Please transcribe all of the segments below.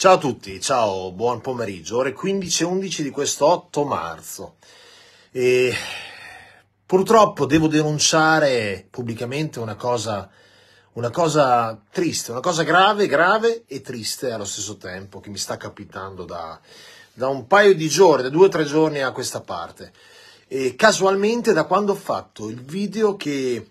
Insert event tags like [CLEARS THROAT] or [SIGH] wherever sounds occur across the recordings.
Ciao a tutti, ciao, buon pomeriggio, ore 15.11 di questo 8 marzo. E purtroppo devo denunciare pubblicamente una cosa, una cosa triste, una cosa grave, grave e triste allo stesso tempo che mi sta capitando da, da un paio di giorni, da due o tre giorni a questa parte. E casualmente da quando ho fatto il video che,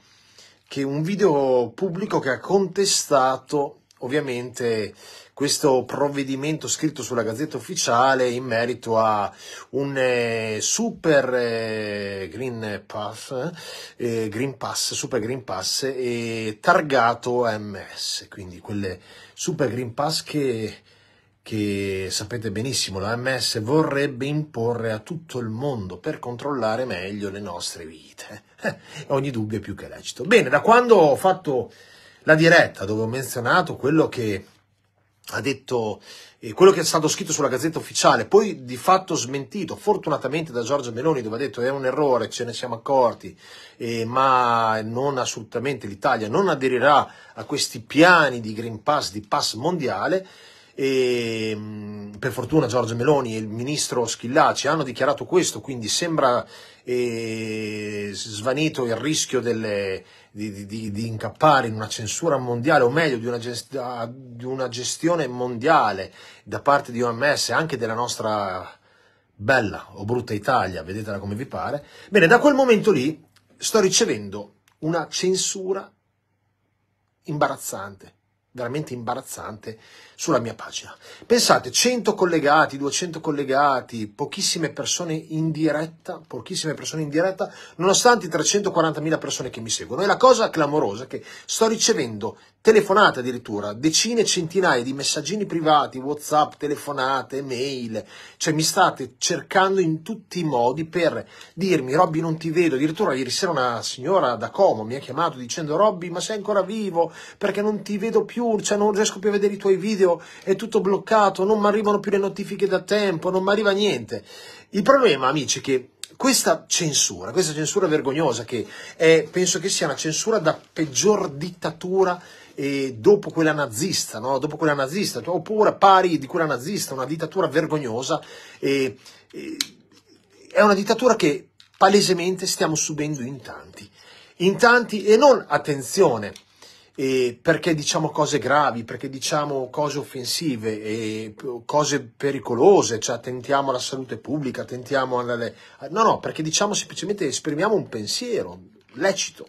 che un video pubblico che ha contestato ovviamente questo provvedimento scritto sulla Gazzetta Ufficiale in merito a un eh, super eh, Green Pass, eh, Green Pass, Super Green Pass e eh, targato AMS, quindi quelle Super Green Pass che che sapete benissimo l'OMS vorrebbe imporre a tutto il mondo per controllare meglio le nostre vite. Eh, ogni dubbio è più che lecito. Bene, da quando ho fatto la diretta dove ho menzionato quello che ha detto eh, quello che è stato scritto sulla Gazzetta Ufficiale, poi di fatto smentito, fortunatamente da Giorgio Meloni, dove ha detto è un errore, ce ne siamo accorti, eh, ma non assolutamente l'Italia non aderirà a questi piani di Green Pass, di Pass mondiale, e ehm, per fortuna Giorgio Meloni e il ministro Schillaci hanno dichiarato questo, quindi sembra eh, svanito il rischio delle, di, di, di, incappare in una censura mondiale, o meglio, di una, gest- di una gestione mondiale da parte di OMS, e anche della nostra bella o brutta Italia, vedetela come vi pare. Bene, da quel momento lì sto ricevendo una censura imbarazzante veramente imbarazzante sulla mia pagina. Pensate, 100 collegati, 200 collegati, pochissime persone in diretta, pochissime persone in diretta, nonostante i 340.000 persone che mi seguono. E la cosa clamorosa è che sto ricevendo telefonate addirittura, decine e centinaia di messaggini privati, WhatsApp, telefonate, mail, cioè mi state cercando in tutti i modi per dirmi Robby non ti vedo, addirittura ieri sera una signora da Como mi ha chiamato dicendo Robby ma sei ancora vivo perché non ti vedo più, cioè non riesco più a vedere i tuoi video, è tutto bloccato, non mi arrivano più le notifiche da tempo, non mi arriva niente. Il problema amici è che questa censura, questa censura vergognosa che è, penso che sia una censura da peggior dittatura eh, dopo quella nazista, no? dopo quella nazista, oppure pari di quella nazista, una dittatura vergognosa, eh, eh, è una dittatura che palesemente stiamo subendo in tanti, in tanti e non attenzione. perché diciamo cose gravi, perché diciamo cose offensive, cose pericolose, cioè attentiamo alla salute pubblica, attentiamo alle... No, no, perché diciamo semplicemente esprimiamo un pensiero lecito,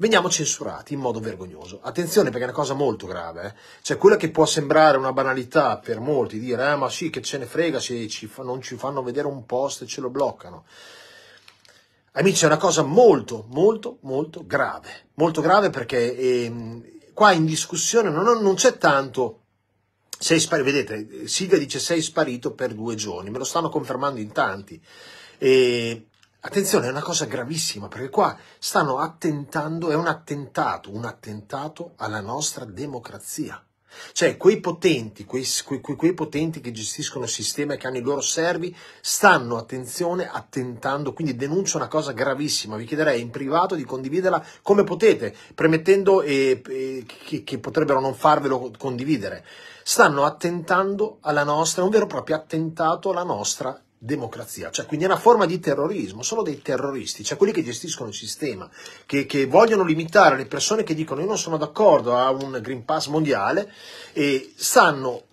veniamo censurati in modo vergognoso. Attenzione perché è una cosa molto grave, eh? cioè quella che può sembrare una banalità per molti, dire eh, ma sì che ce ne frega se ci fa, non ci fanno vedere un post e ce lo bloccano. Amici, è una cosa molto, molto, molto grave, molto grave perché eh, qua in discussione non, non c'è tanto sei sparito, vedete, Silvia dice sei sparito per due giorni, me lo stanno confermando in tanti. E Attenzione, è una cosa gravissima perché qua stanno attentando, è un attentato, un attentato alla nostra democrazia. Cioè, quei potenti, quei, quei, quei potenti che gestiscono il sistema e che hanno i loro servi, stanno, attenzione, attentando. Quindi denuncio una cosa gravissima. Vi chiederei in privato di condividerla come potete, premettendo eh, eh, che, che potrebbero non farvelo condividere. Stanno attentando alla nostra, un vero e proprio attentato alla nostra democrazia, cioè quindi è una forma di terrorismo, sono dei terroristi, cioè quelli che gestiscono il sistema, che, che vogliono limitare le persone che dicono io non sono d'accordo a un Green Pass mondiale e stanno,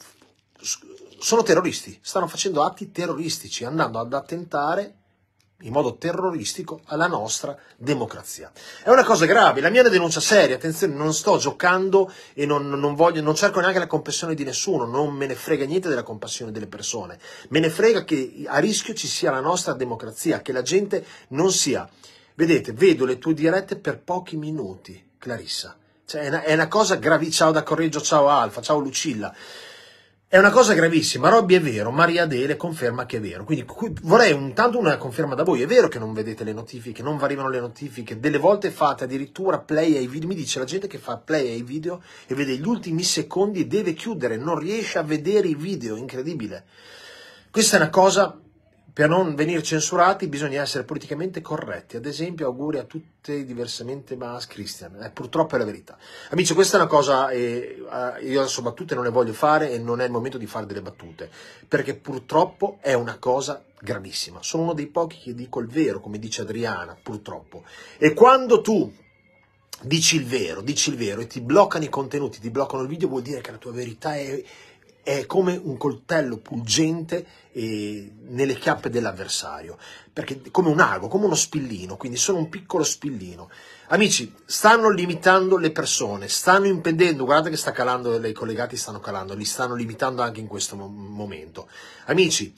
sono terroristi, stanno facendo atti terroristici, andando ad attentare in modo terroristico alla nostra democrazia. È una cosa grave, la mia è una denuncia seria, attenzione, non sto giocando e non, non, voglio, non cerco neanche la compassione di nessuno, non me ne frega niente della compassione delle persone, me ne frega che a rischio ci sia la nostra democrazia, che la gente non sia. Vedete, vedo le tue dirette per pochi minuti, Clarissa. Cioè, è una, è una cosa gravissima. Ciao da Correggio, ciao Alfa, ciao Lucilla. È una cosa gravissima, Robby è vero, Maria Adele conferma che è vero, quindi vorrei un, tanto una conferma da voi, è vero che non vedete le notifiche, non vi arrivano le notifiche, delle volte fate addirittura play ai video, mi dice la gente che fa play ai video e vede gli ultimi secondi e deve chiudere, non riesce a vedere i video, incredibile. Questa è una cosa per non venire censurati bisogna essere politicamente corretti. Ad esempio, auguri a tutte diversamente mas Christian. Eh, purtroppo è la verità. Amici, questa è una cosa, eh, eh, io adesso battute non le voglio fare e non è il momento di fare delle battute, perché purtroppo è una cosa gravissima. Sono uno dei pochi che dico il vero, come dice Adriana, purtroppo. E quando tu dici il vero, dici il vero e ti bloccano i contenuti, ti bloccano il video, vuol dire che la tua verità è è come un coltello pungente eh, nelle chiappe dell'avversario, perché come un ago, come uno spillino, quindi sono un piccolo spillino. Amici, stanno limitando le persone, stanno impedendo, guardate che sta calando, i collegati stanno calando, li stanno limitando anche in questo momento. Amici,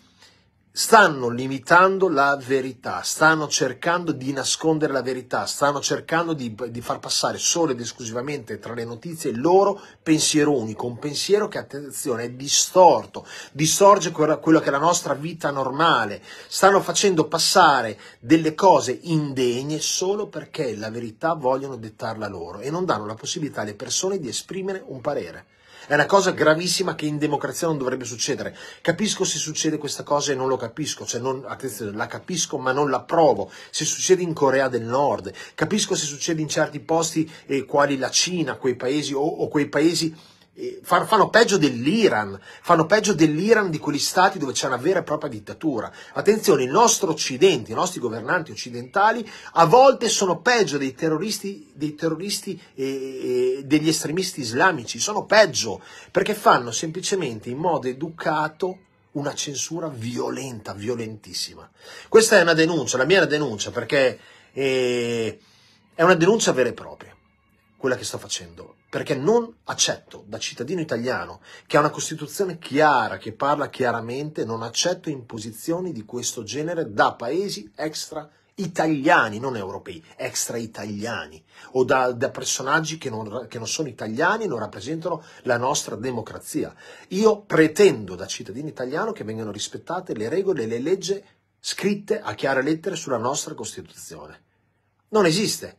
stanno limitando la verità, stanno cercando di nascondere la verità, stanno cercando di, di, far passare solo ed esclusivamente tra le notizie il loro pensiero unico, un pensiero che, attenzione, è distorto, distorge quella, quella che è la nostra vita normale, stanno facendo passare delle cose indegne solo perché la verità vogliono dettarla loro e non danno la possibilità alle persone di esprimere un parere. È una cosa gravissima che in democrazia non dovrebbe succedere. Capisco se succede questa cosa e non lo capisco, cioè non, attenzione, la capisco ma non la provo. Se succede in Corea del Nord, capisco se succede in certi posti eh, quali la Cina, quei paesi o, o quei paesi fanno peggio dell'Iran, fanno peggio dell'Iran di quegli stati dove c'è una vera e propria dittatura. Attenzione, il nostro Occidente, i nostri governanti occidentali a volte sono peggio dei terroristi, dei terroristi e, e degli estremisti islamici, sono peggio perché fanno semplicemente in modo educato una censura violenta, violentissima. Questa è una denuncia, la mia è una denuncia perché eh, è una denuncia vera e propria quella che sto facendo, perché non accetto da cittadino italiano che ha una Costituzione chiara, che parla chiaramente, non accetto imposizioni di questo genere da paesi extra italiani, non europei, extra italiani, o da, da personaggi che non, che non sono italiani e non rappresentano la nostra democrazia. Io pretendo da cittadino italiano che vengano rispettate le regole e le leggi scritte a chiare lettere sulla nostra Costituzione. Non esiste.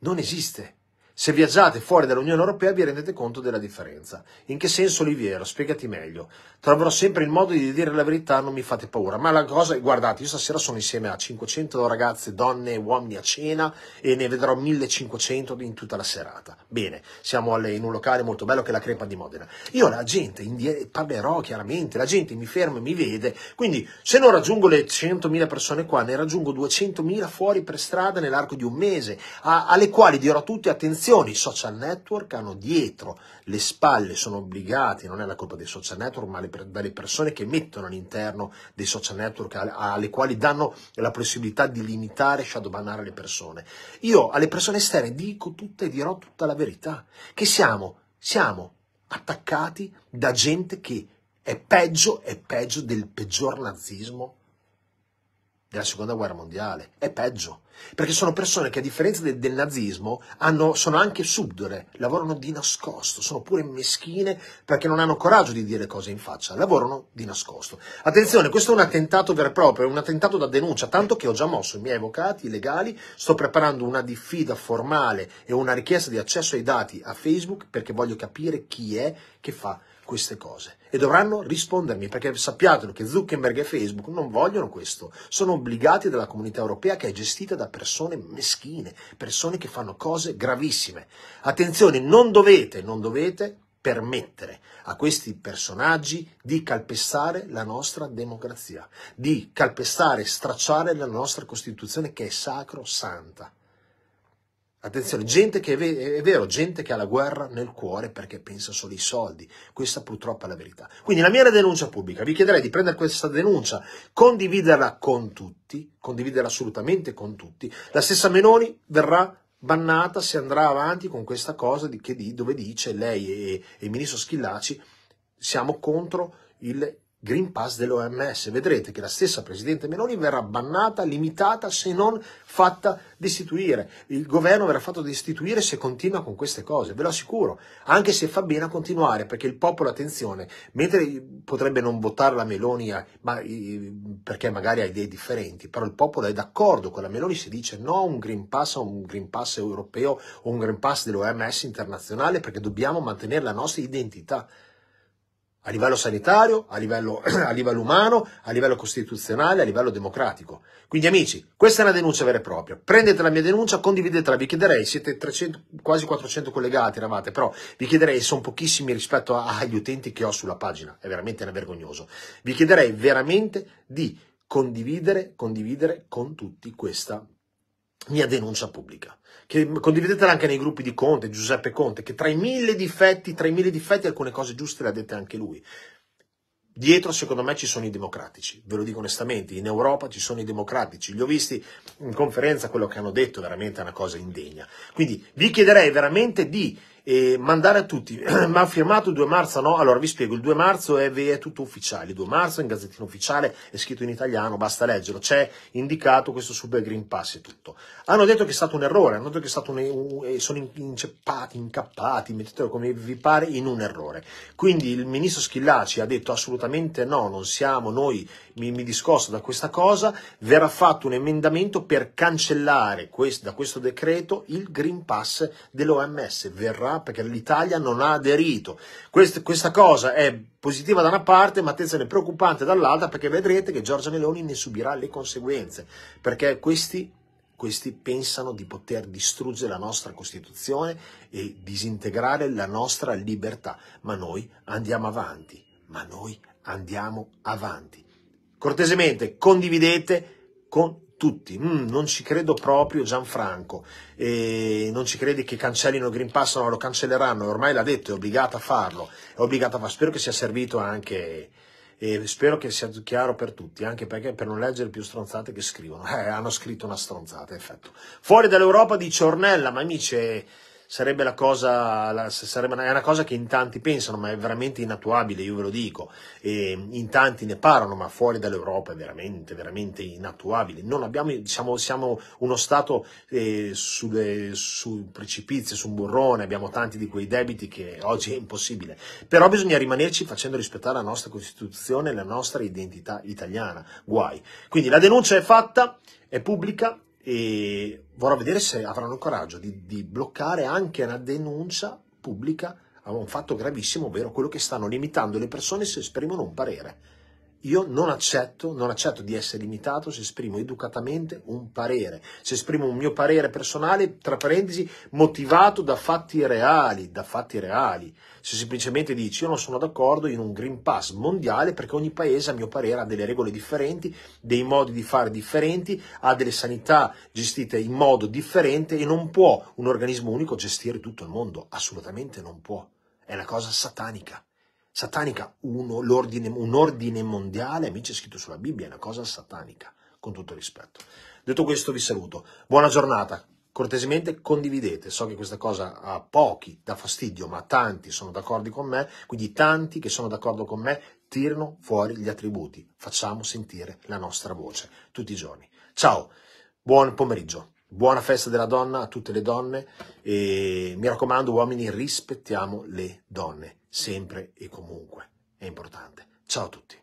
Non esiste. Se viaggiate fuori dall'Unione Europea vi rendete conto della differenza. In che senso, Oliviero? Spiegati meglio. Troverò sempre il modo di dire la verità, non mi fate paura. Ma la cosa, guardate, io stasera sono insieme a 500 ragazze, donne e uomini a cena e ne vedrò 1500 in tutta la serata. Bene, siamo in un locale molto bello che è la Crepa di Modena. Io la gente, parlerò chiaramente, la gente mi ferma e mi vede. Quindi, se non raggiungo le 100.000 persone qua, ne raggiungo 200.000 fuori per strada nell'arco di un mese, a, alle quali dirò tutte attenzione applicazioni, i social network hanno dietro le spalle, sono obbligati, non è la colpa dei social network, ma delle persone che mettono all'interno dei social network, alle quali danno la possibilità di limitare, e shadowbanare le persone. Io alle persone esterne dico tutta e dirò tutta la verità, che siamo, siamo attaccati da gente che è peggio, è peggio del peggior nazismo della seconda guerra mondiale. È peggio, perché sono persone che a differenza del, del nazismo hanno, sono anche subdole, lavorano di nascosto, sono pure meschine perché non hanno coraggio di dire cose in faccia, lavorano di nascosto. Attenzione, questo è un attentato vero e proprio, è un attentato da denuncia, tanto che ho già mosso i miei avvocati legali, sto preparando una diffida formale e una richiesta di accesso ai dati a Facebook perché voglio capire chi è che fa queste cose e dovranno rispondermi perché sappiatelo che Zuckerberg e Facebook non vogliono questo, sono obbligati dalla comunità europea che è gestita da persone meschine, persone che fanno cose gravissime. Attenzione, non dovete, non dovete permettere a questi personaggi di calpestare la nostra democrazia, di calpestare, stracciare la nostra Costituzione che è sacrosanta. santa. Attenzione, gente che è vero, gente che ha la guerra nel cuore perché pensa solo ai soldi. Questa purtroppo è la verità. Quindi la mia denuncia pubblica, vi chiederei di prendere questa denuncia, condividerla con tutti, condividerla assolutamente con tutti. La stessa Meloni verrà bannata se andrà avanti con questa cosa di, di, dove dice lei e, e il ministro Schillaci siamo contro il Green Pass dell'OMS. Vedrete che la stessa Presidente Meloni verrà bannata, limitata, se non fatta destituire. Il governo verrà fatto destituire se continua con queste cose, ve lo assicuro. Anche se fa bene a continuare, perché il popolo, attenzione, mentre potrebbe non votare la Meloni eh, ma, eh, perché magari ha idee differenti, però il popolo è d'accordo con la Meloni se dice no a un Green Pass, a un Green Pass europeo o un Green Pass dell'OMS internazionale, perché dobbiamo mantenere la nostra identità a livello sanitario, a livello, [CLEARS THROAT] a livello, umano, a livello costituzionale, a livello democratico. Quindi amici, questa è una denuncia vera e propria. Prendete la mia denuncia, condividetela, vi chiederei, siete 300, quasi 400 collegati, eravate, però vi chiederei, sono pochissimi rispetto agli utenti che ho sulla pagina, è veramente vergognoso. Vi chiederei veramente di condividere, condividere con tutti questa mia denuncia pubblica. Che condividetela anche nei gruppi di Conte, Giuseppe Conte, che tra i mille difetti, tra i mille difetti alcune cose giuste le ha dette anche lui. Dietro, secondo me, ci sono i democratici, ve lo dico onestamente, in Europa ci sono i democratici, li ho visti in conferenza, quello che hanno detto veramente è una cosa indegna. Quindi vi chiederei veramente di e mandare a tutti. [CLEARS THROAT] Ma ha firmato il 2 marzo? No? Allora vi spiego, il 2 marzo è, è, tutto ufficiale, il 2 marzo è in gazzettina ufficiale, è scritto in italiano, basta leggerlo, c'è indicato questo super green pass e tutto. Hanno detto che è stato un errore, hanno detto che è stato un, sono inceppati, incappati, mettetelo come vi pare, in un errore. Quindi il ministro Schillaci ha detto assolutamente no, non siamo noi, mi, mi discosto da questa cosa, verrà fatto un emendamento per cancellare questo, da questo decreto il green pass dell'OMS, verrà qua perché l'Italia non ha aderito. Quest, questa cosa è positiva da una parte, ma attenzione, preoccupante dall'altra perché vedrete che Giorgia Meloni ne subirà le conseguenze, perché questi, questi pensano di poter distruggere la nostra Costituzione e disintegrare la nostra libertà, ma noi andiamo avanti, ma noi andiamo avanti. Cortesemente condividete con tutti, mm, non ci credo proprio Gianfranco, e non ci credi che cancellino Green Pass, no lo cancelleranno, ormai l'ha detto, è obbligato a farlo, è obbligato a farlo, spero che sia servito anche, e spero che sia chiaro per tutti, anche perché per non leggere più stronzate che scrivono, [LAUGHS] eh, hanno scritto una stronzata, effetto. Fuori dall'Europa dice Ornella, ma amici sarebbe, la cosa, la, sarebbe una, una, cosa che in tanti pensano, ma è veramente inattuabile, io ve lo dico, e in tanti ne parlano, ma fuori dall'Europa è veramente, veramente inattuabile. Abbiamo, diciamo, siamo uno Stato eh, sul su precipizio, su un burrone, abbiamo tanti di quei debiti che oggi è impossibile, però bisogna rimanerci facendo rispettare la nostra Costituzione e la nostra identità italiana, guai. Quindi la denuncia è fatta, è pubblica, e vorrò vedere se avranno il coraggio di, di bloccare anche una denuncia pubblica a un fatto gravissimo, ovvero quello che stanno limitando le persone se esprimono un parere io non accetto, non accetto di essere imitato se esprimo educatamente un parere, se esprimo un mio parere personale, tra parentesi, motivato da fatti reali, da fatti reali. Se semplicemente dici io non sono d'accordo in un Green Pass mondiale perché ogni paese, a mio parere, ha delle regole differenti, dei modi di fare differenti, ha delle sanità gestite in modo differente e non può un organismo unico gestire tutto il mondo, assolutamente non può. È una cosa satanica. Satanica, uno, l'ordine, un ordine mondiale, amici, è scritto sulla Bibbia, è una cosa satanica, con tutto rispetto. Detto questo vi saluto, buona giornata, cortesemente condividete, so che questa cosa a pochi dà fastidio, ma tanti sono d'accordo con me, quindi tanti che sono d'accordo con me tirano fuori gli attributi, facciamo sentire la nostra voce tutti i giorni. Ciao, buon pomeriggio. Buona festa della donna a tutte le donne e mi raccomando uomini rispettiamo le donne sempre e comunque è importante. Ciao a tutti.